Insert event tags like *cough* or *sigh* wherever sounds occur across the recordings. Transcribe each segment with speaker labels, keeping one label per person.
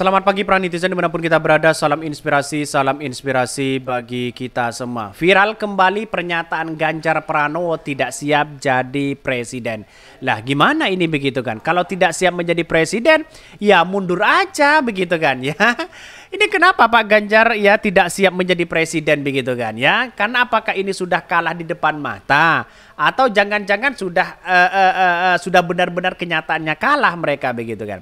Speaker 1: Selamat pagi para netizen dimanapun kita berada, salam inspirasi, salam inspirasi bagi kita semua. Viral kembali pernyataan Ganjar Pranowo tidak siap jadi presiden. Lah gimana ini begitu kan? Kalau tidak siap menjadi presiden, ya mundur aja begitu kan *laughs* ya. Ini kenapa Pak Ganjar ya tidak siap menjadi presiden begitu kan ya? Karena apakah ini sudah kalah di depan mata atau jangan-jangan sudah uh, uh, uh, uh, sudah benar-benar kenyataannya kalah mereka begitu kan?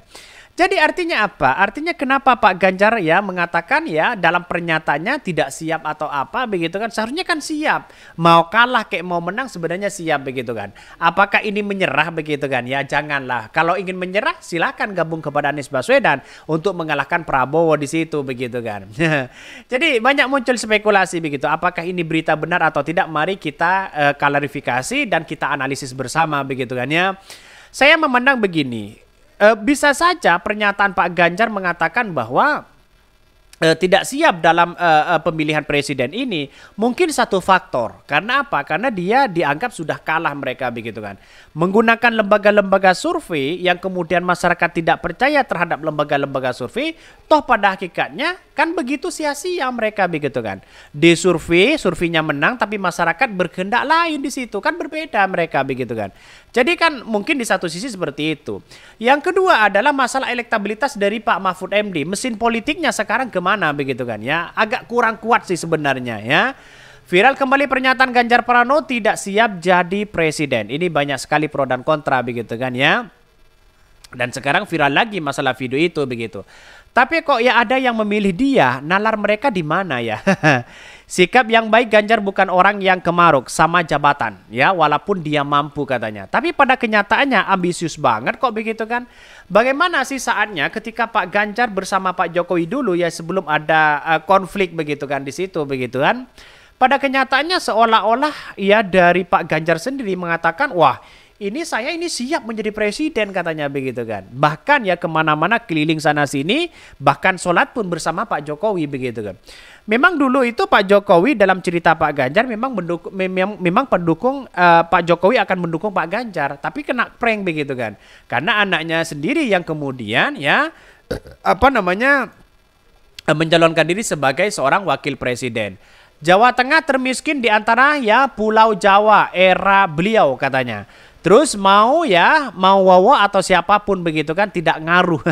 Speaker 1: Jadi artinya apa? Artinya kenapa Pak Ganjar ya mengatakan ya dalam pernyataannya tidak siap atau apa begitu kan? Seharusnya kan siap. Mau kalah kayak mau menang sebenarnya siap begitu kan. Apakah ini menyerah begitu kan? Ya janganlah. Kalau ingin menyerah silakan gabung kepada Anies Baswedan untuk mengalahkan Prabowo di situ begitu kan. *laughs* Jadi banyak muncul spekulasi begitu. Apakah ini berita benar atau tidak? Mari kita uh, klarifikasi dan kita analisis bersama begitu kan ya. Saya memandang begini, E, bisa saja pernyataan Pak Ganjar mengatakan bahwa e, tidak siap dalam e, pemilihan presiden ini mungkin satu faktor karena apa karena dia dianggap sudah kalah mereka begitu kan menggunakan lembaga-lembaga survei yang kemudian masyarakat tidak percaya terhadap lembaga-lembaga survei toh pada hakikatnya kan begitu sia-sia mereka begitu kan di survei surveinya menang tapi masyarakat berkehendak lain di situ kan berbeda mereka begitu kan jadi kan mungkin di satu sisi seperti itu. Yang kedua adalah masalah elektabilitas dari Pak Mahfud MD. Mesin politiknya sekarang kemana begitu kan ya? Agak kurang kuat sih sebenarnya ya. Viral kembali pernyataan Ganjar Pranowo tidak siap jadi presiden. Ini banyak sekali pro dan kontra begitu kan ya. Dan sekarang viral lagi masalah video itu begitu. Tapi kok ya ada yang memilih dia, nalar mereka di mana ya? *laughs* Sikap yang baik Ganjar bukan orang yang kemaruk sama jabatan ya, walaupun dia mampu katanya. Tapi pada kenyataannya ambisius banget kok begitu kan? Bagaimana sih saatnya ketika Pak Ganjar bersama Pak Jokowi dulu ya sebelum ada uh, konflik begitu kan di situ begitu kan? Pada kenyataannya seolah-olah ya dari Pak Ganjar sendiri mengatakan, "Wah, ini saya ini siap menjadi presiden katanya begitu kan. Bahkan ya kemana-mana keliling sana sini, bahkan sholat pun bersama Pak Jokowi begitu kan. Memang dulu itu Pak Jokowi dalam cerita Pak Ganjar memang mendukung, memang, memang pendukung uh, Pak Jokowi akan mendukung Pak Ganjar, tapi kena prank begitu kan. Karena anaknya sendiri yang kemudian ya apa namanya eh, mencalonkan diri sebagai seorang wakil presiden. Jawa Tengah termiskin di antara ya Pulau Jawa era beliau katanya. Terus mau ya, mau Wowo atau siapapun begitu kan tidak ngaruh. *laughs*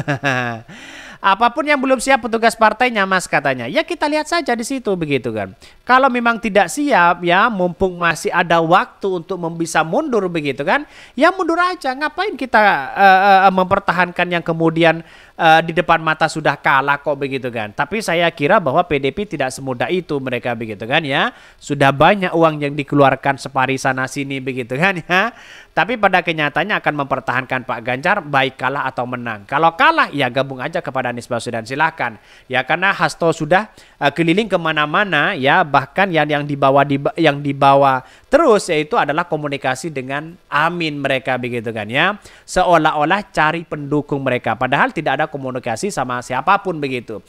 Speaker 1: Apapun yang belum siap petugas partainya mas katanya. Ya kita lihat saja di situ begitu kan. Kalau memang tidak siap ya mumpung masih ada waktu untuk bisa mundur begitu kan. Ya mundur aja ngapain kita uh, uh, mempertahankan yang kemudian uh, di depan mata sudah kalah kok begitu kan. Tapi saya kira bahwa PDP tidak semudah itu mereka begitu kan ya. Sudah banyak uang yang dikeluarkan separi sana sini begitu kan ya. Tapi pada kenyataannya akan mempertahankan Pak Ganjar baik kalah atau menang. Kalau kalah ya gabung aja kepada Anies Baswedan silahkan. Ya karena Hasto sudah Eh, keliling kemana-mana ya bahkan yang yang dibawa di yang dibawa terus yaitu adalah komunikasi dengan amin mereka begitu kan ya seolah-olah cari pendukung mereka padahal tidak ada komunikasi sama siapapun begitu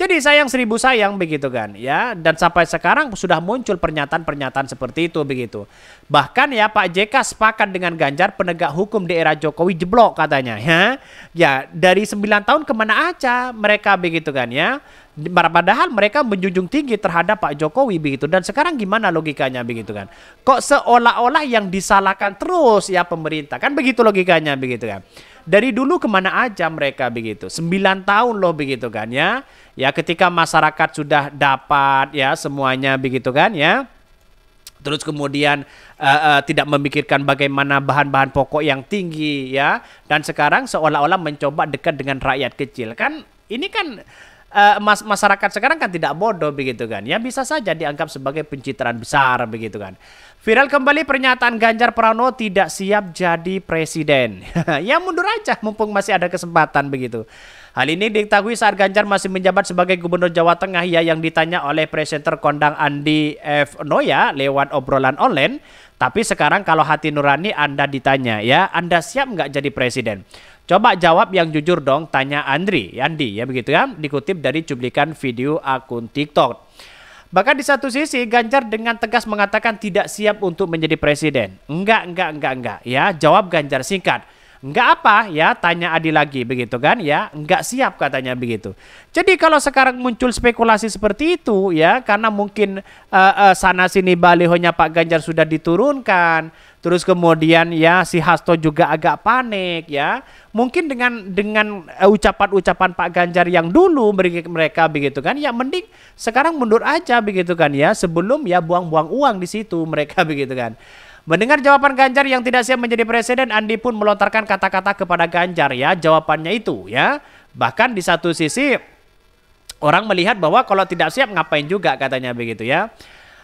Speaker 1: jadi sayang seribu sayang begitu kan ya dan sampai sekarang sudah muncul pernyataan-pernyataan seperti itu begitu. Bahkan ya Pak JK sepakat dengan Ganjar penegak hukum di era Jokowi jeblok katanya ya. Ya dari 9 tahun kemana aja mereka begitu kan ya. Padahal mereka menjunjung tinggi terhadap Pak Jokowi begitu dan sekarang gimana logikanya begitu kan. Kok seolah-olah yang disalahkan terus ya pemerintah kan begitu logikanya begitu kan dari dulu kemana aja mereka begitu. sembilan tahun loh begitu kan ya. Ya ketika masyarakat sudah dapat ya semuanya begitu kan ya. Terus kemudian uh, uh, tidak memikirkan bagaimana bahan-bahan pokok yang tinggi ya. Dan sekarang seolah-olah mencoba dekat dengan rakyat kecil kan ini kan uh, mas masyarakat sekarang kan tidak bodoh begitu kan ya bisa saja dianggap sebagai pencitraan besar begitu kan Viral kembali pernyataan Ganjar Pranowo tidak siap jadi presiden. *laughs* ya mundur aja mumpung masih ada kesempatan begitu. Hal ini diketahui saat Ganjar masih menjabat sebagai Gubernur Jawa Tengah ya yang ditanya oleh presenter kondang Andi F. Noya lewat obrolan online. Tapi sekarang kalau hati nurani Anda ditanya ya Anda siap nggak jadi presiden? Coba jawab yang jujur dong tanya Andri, Andi ya begitu ya dikutip dari cuplikan video akun TikTok. Bahkan di satu sisi Ganjar dengan tegas mengatakan tidak siap untuk menjadi presiden. Enggak, enggak, enggak, enggak. Ya, jawab Ganjar singkat. Enggak apa ya tanya Adi lagi begitu kan ya Enggak siap katanya begitu jadi kalau sekarang muncul spekulasi seperti itu ya karena mungkin uh, uh, sana sini balihonya Pak Ganjar sudah diturunkan terus kemudian ya si Hasto juga agak panik ya mungkin dengan dengan eh, ucapan-ucapan Pak Ganjar yang dulu mereka begitu kan ya mending sekarang mundur aja begitu kan ya sebelum ya buang-buang uang di situ mereka *laughs* begitu kan Mendengar jawaban Ganjar yang tidak siap menjadi presiden, Andi pun melontarkan kata-kata kepada Ganjar ya, jawabannya itu ya. Bahkan di satu sisi orang melihat bahwa kalau tidak siap ngapain juga katanya begitu ya.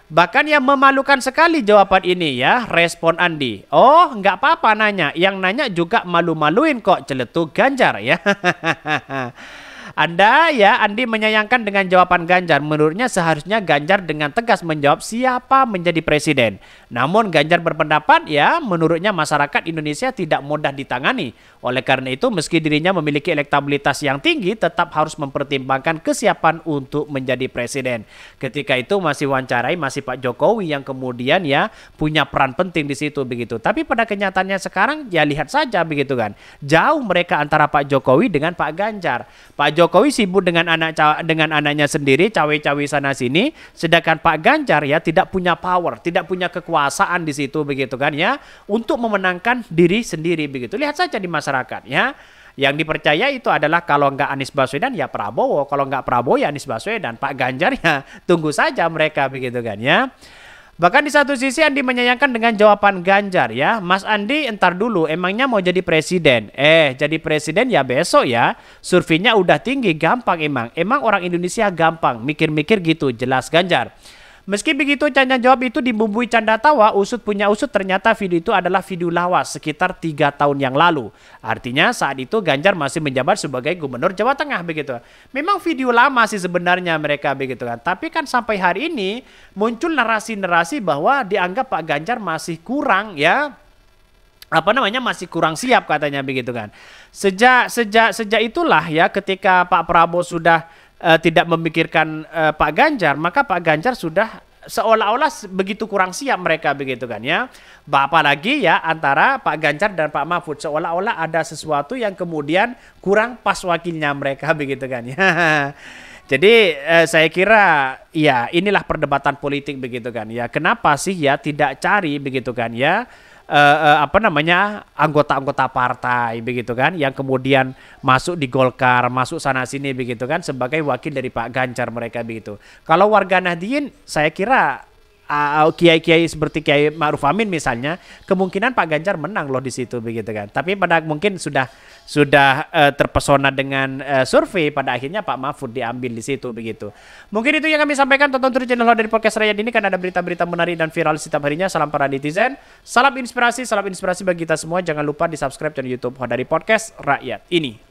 Speaker 1: Bahkan yang memalukan sekali jawaban ini ya, respon Andi. Oh, nggak apa-apa nanya. Yang nanya juga malu-maluin kok, celetuk Ganjar ya. *laughs* Anda ya, Andi menyayangkan dengan jawaban Ganjar. Menurutnya seharusnya Ganjar dengan tegas menjawab siapa menjadi presiden. Namun Ganjar berpendapat ya, menurutnya masyarakat Indonesia tidak mudah ditangani. Oleh karena itu, meski dirinya memiliki elektabilitas yang tinggi, tetap harus mempertimbangkan kesiapan untuk menjadi presiden. Ketika itu masih wawancarai masih Pak Jokowi yang kemudian ya punya peran penting di situ begitu. Tapi pada kenyataannya sekarang ya lihat saja begitu kan. Jauh mereka antara Pak Jokowi dengan Pak Ganjar. Pak Jokowi sibuk dengan anak dengan anaknya sendiri cawe-cawe sana sini, sedangkan Pak Ganjar ya tidak punya power, tidak punya kekuasaan di situ begitu kan ya untuk memenangkan diri sendiri begitu. Lihat saja di masyarakat ya. Yang dipercaya itu adalah kalau nggak Anies Baswedan ya Prabowo, kalau nggak Prabowo ya Anies Baswedan, Pak Ganjar ya tunggu saja mereka begitu kan ya. Bahkan di satu sisi Andi menyayangkan dengan jawaban Ganjar ya. Mas Andi entar dulu emangnya mau jadi presiden. Eh jadi presiden ya besok ya. Surveinya udah tinggi gampang emang. Emang orang Indonesia gampang mikir-mikir gitu jelas Ganjar. Meski begitu, canda jawab itu dibumbui canda tawa, usut punya usut ternyata video itu adalah video lawas sekitar tiga tahun yang lalu. Artinya saat itu Ganjar masih menjabat sebagai gubernur Jawa Tengah begitu. Memang video lama sih sebenarnya mereka begitu kan. Tapi kan sampai hari ini muncul narasi-narasi bahwa dianggap Pak Ganjar masih kurang ya apa namanya masih kurang siap katanya begitu kan. Sejak sejak sejak itulah ya ketika Pak Prabowo sudah uh, tidak memikirkan uh, Pak Ganjar, maka Pak Ganjar sudah seolah-olah begitu kurang siap mereka begitu kan ya. Bapak lagi ya antara Pak Ganjar dan Pak Mahfud seolah-olah ada sesuatu yang kemudian kurang pas wakilnya mereka *laughs* begitu kan ya. *laughs* Jadi eh, saya kira ya inilah perdebatan politik begitu kan ya. Kenapa sih ya tidak cari begitu kan ya? uh, uh, apa namanya anggota-anggota partai begitu kan yang kemudian masuk di Golkar masuk sana sini begitu kan sebagai wakil dari Pak Ganjar mereka begitu kalau warga Nahdien saya kira uh, kiai-kiai seperti Kiai Ma'ruf Amin misalnya, kemungkinan Pak Ganjar menang loh di situ begitu kan. Tapi pada mungkin sudah sudah uh, terpesona dengan uh, survei pada akhirnya Pak Mahfud diambil di situ begitu. Mungkin itu yang kami sampaikan tonton terus channel dari podcast Rakyat ini karena ada berita-berita menarik dan viral setiap harinya. Salam para netizen, salam inspirasi, salam inspirasi bagi kita semua. Jangan lupa di-subscribe channel YouTube dari podcast Rakyat ini.